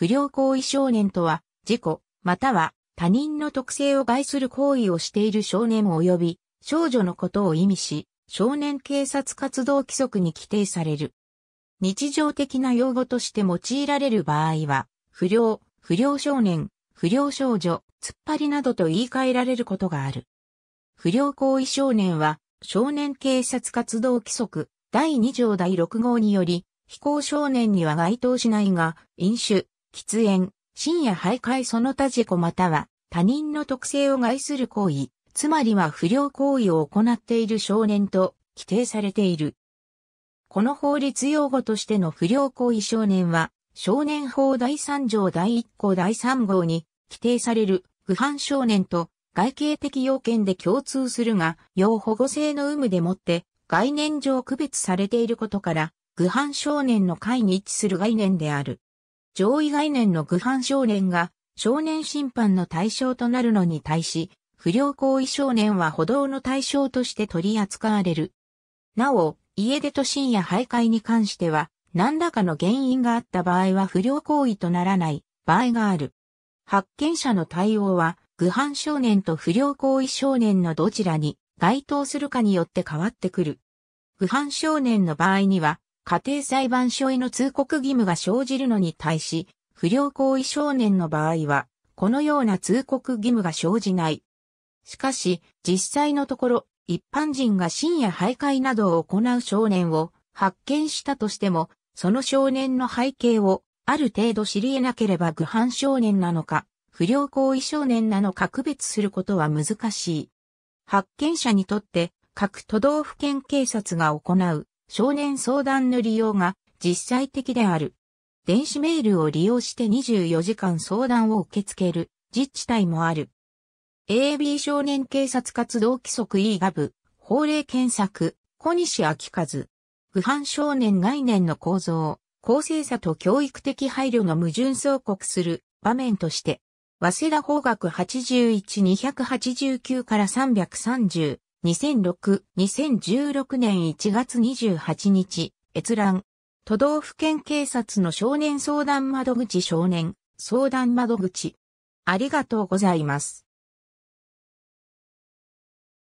不良行為少年とは、事故、または他人の特性を害する行為をしている少年及び少女のことを意味し、少年警察活動規則に規定される。日常的な用語として用いられる場合は、不良、不良少年、不良少女、突っ張りなどと言い換えられることがある。不良行為少年は、少年警察活動規則第2条第6号により、非行少年には該当しないが、飲酒、喫煙、深夜徘徊その他事故または他人の特性を害する行為、つまりは不良行為を行っている少年と規定されている。この法律用語としての不良行為少年は、少年法第3条第1項第3号に規定される不犯少年と外形的要件で共通するが、要保護性の有無でもって概念上区別されていることから、愚犯少年の会に位置する概念である。上位概念の具犯少年が少年審判の対象となるのに対し、不良行為少年は歩道の対象として取り扱われる。なお、家出と深夜徘徊に関しては、何らかの原因があった場合は不良行為とならない場合がある。発見者の対応は、具犯少年と不良行為少年のどちらに該当するかによって変わってくる。具犯少年の場合には、家庭裁判所への通告義務が生じるのに対し、不良行為少年の場合は、このような通告義務が生じない。しかし、実際のところ、一般人が深夜徘徊などを行う少年を発見したとしても、その少年の背景をある程度知り得なければ具犯少年なのか、不良行為少年なのか区別することは難しい。発見者にとって、各都道府県警察が行う少年相談の利用が実際的である。電子メールを利用して24時間相談を受け付ける自治体もある。a b 少年警察活動規則 E ガブ、法令検索、小西明和。不犯少年概念の構造、公正さと教育的配慮の矛盾相告する場面として、早稲田法学81289から330、2006、2016年1月28日、閲覧。都道府県警察の少年相談窓口少年、相談窓口。ありがとうございます。